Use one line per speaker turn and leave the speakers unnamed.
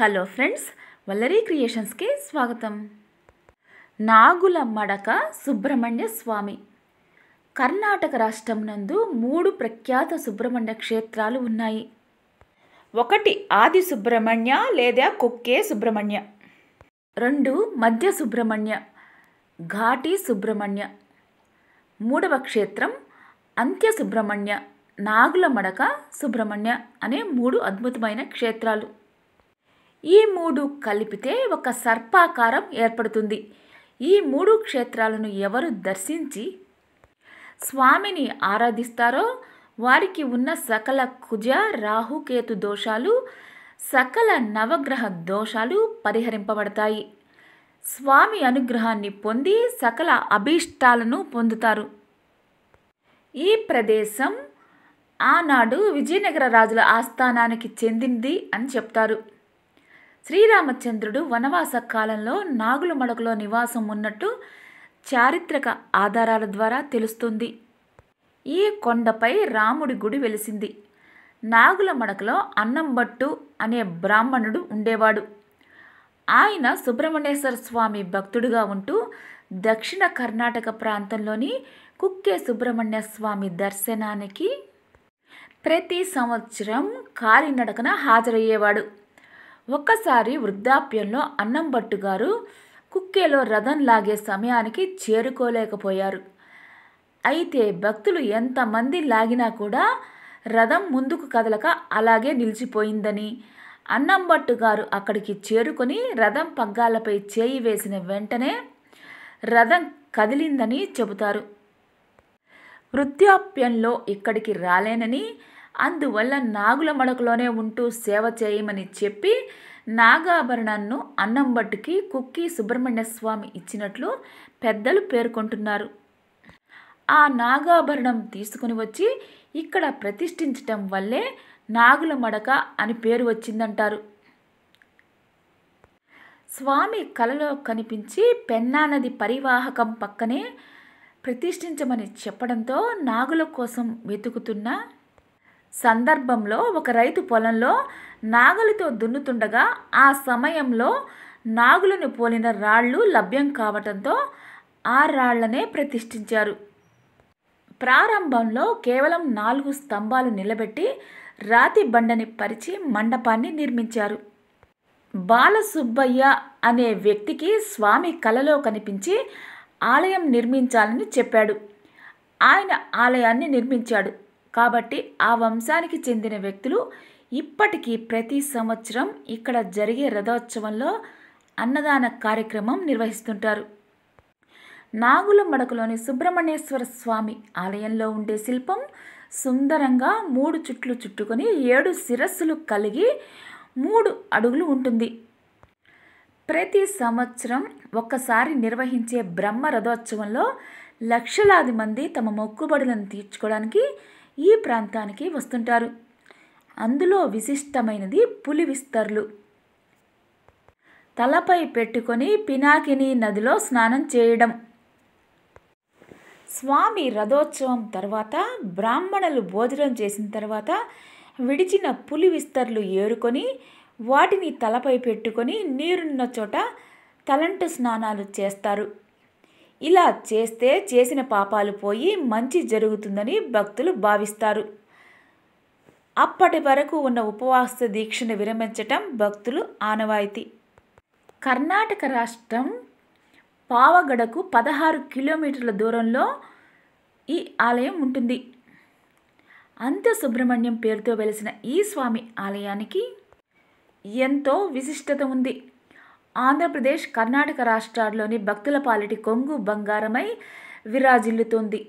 hello friends Vallari క్రియేషన్స్కి స్వాగతం నాగుల మడక సుబ్రహ్మణ్య స్వామి కర్ణాటక రాష్ట్రం నందు మూడు ప్రఖ్యాత సుబ్రహ్మణ్య క్షేత్రాలు ఉన్నాయి ఒకటి ఆది సుబ్రహ్మణ్య లేదా కొక్కే సుబ్రహ్మణ్య రెండు మధ్య సుబ్రహ్మణ్య ఘాటి సుబ్రహ్మణ్య మూడవ క్షేత్రం అంత్య సుబ్రహ్మణ్య నాగుల మడక సుబ్రహ్మణ్య అనే మూడు అద్భుతమైన క్షేత్రాలు ఈ మూడు కలిపితే ఒక సర్పాకారం ఏర్పడుతుంది ఈ మూడు క్షేత్రాలను ఎవరు దర్శించి స్వామిని ఆరాధిస్తారో వారికి ఉన్న సకల కుజ రాహుకేతు దోషాలు సకల నవగ్రహ దోషాలు పరిహరింపబడతాయి స్వామి అనుగ్రహాన్ని పొంది సకల అభీష్టాలను పొందుతారు ఈ ప్రదేశం ఆనాడు విజయనగర రాజుల ఆస్థానానికి చెందింది అని చెప్తారు శ్రీరామచంద్రుడు వనవాస కాలంలో నాగుల మడకలో నివాసం ఉన్నట్టు చారిత్రక ఆధారాల ద్వారా తెలుస్తుంది ఈ కొండపై రాముడి గుడి వెలిసింది నాగుల మడకలో అన్నంబట్టు అనే బ్రాహ్మణుడు ఉండేవాడు ఆయన సుబ్రహ్మణ్యేశ్వర స్వామి భక్తుడుగా ఉంటూ దక్షిణ కర్ణాటక ప్రాంతంలోని కుక్కే సుబ్రహ్మణ్య స్వామి దర్శనానికి ప్రతి సంవత్సరం కాలినడకన హాజరయ్యేవాడు ఒక్కసారి వృద్ధాప్యంలో అన్నంబట్టు గారు కుక్కేలో రథం లాగే సమయానికి చేరుకోలేకపోయారు అయితే భక్తులు ఎంతమంది లాగినా కూడా రథం ముందుకు కదలక అలాగే నిలిచిపోయిందని అన్నంబట్టు గారు అక్కడికి చేరుకొని రథం పగ్గాలపై చేయి వేసిన వెంటనే రథం కదిలిందని చెబుతారు వృద్ధాప్యంలో ఇక్కడికి రాలేనని అందువల్ల నాగుల మడకలోనే ఉంటూ సేవ చేయమని చెప్పి నాగాభరణాన్ని అన్నంబట్టుకి కుక్కి సుబ్రహ్మణ్య స్వామి ఇచ్చినట్లు పెద్దలు పేర్కొంటున్నారు ఆ నాగాభరణం తీసుకుని వచ్చి ఇక్కడ ప్రతిష్ఠించటం వల్లే నాగుల మడక అని పేరు వచ్చిందంటారు స్వామి కలలో కనిపించి పెన్నా నది పరివాహకం పక్కనే ప్రతిష్ఠించమని చెప్పడంతో నాగుల కోసం వెతుకుతున్న సందర్భంలో ఒక రైతు పొలంలో నాగలితో దున్నుతుండగా ఆ సమయంలో నాగులను పోలిన రాళ్ళు లభ్యం కావటంతో ఆ రాళ్లనే ప్రతిష్ఠించారు ప్రారంభంలో కేవలం నాలుగు స్తంభాలు నిలబెట్టి రాతి బండని పరిచి మండపాన్ని నిర్మించారు బాలసుబ్బయ్య అనే వ్యక్తికి స్వామి కలలో కనిపించి ఆలయం నిర్మించాలని చెప్పాడు ఆయన ఆలయాన్ని నిర్మించాడు కాబట్టి ఆ వంశానికి చెందిన వ్యక్తులు ఇప్పటికీ ప్రతి సంవత్సరం ఇక్కడ జరిగే రథోత్సవంలో అన్నదాన కార్యక్రమం నిర్వహిస్తుంటారు నాగుల మడకలోని సుబ్రహ్మణ్యేశ్వర స్వామి ఆలయంలో ఉండే శిల్పం సుందరంగా మూడు చుట్లు చుట్టుకొని ఏడు శిరస్సులు కలిగి మూడు అడుగులు ఉంటుంది ప్రతి సంవత్సరం ఒక్కసారి నిర్వహించే బ్రహ్మ రథోత్సవంలో లక్షలాది మంది తమ మొక్కుబడులను తీర్చుకోవడానికి ఈ ప్రాంతానికి వస్తుంటారు అందులో విశిష్టమైనది పులి విస్తర్లు తలపై పెట్టుకొని పినాకిని నదిలో స్నానం చేయడం స్వామి రథోత్సవం తర్వాత బ్రాహ్మణులు భోజనం చేసిన తర్వాత విడిచిన పులి విస్తర్లు ఏరుకొని వాటిని తలపై పెట్టుకొని నీరున్న చోట తలంటు స్నానాలు చేస్తారు ఇలా చేస్తే చేసిన పాపాలు పోయి మంచి జరుగుతుందని భక్తులు భావిస్తారు అప్పటి వరకు ఉన్న ఉపవాస దీక్షను విరమించటం భక్తులు ఆనవాయితీ కర్ణాటక రాష్ట్రం పావగడకు పదహారు కిలోమీటర్ల దూరంలో ఈ ఆలయం ఉంటుంది అంత సుబ్రహ్మణ్యం పేరుతో వెలిసిన ఈ స్వామి ఆలయానికి ఎంతో విశిష్టత ఉంది ఆంధ్రప్రదేశ్ కర్ణాటక రాష్ట్రాల్లోని భక్తుల పాలిటి కొంగు బంగారమై విరాజిల్లుతోంది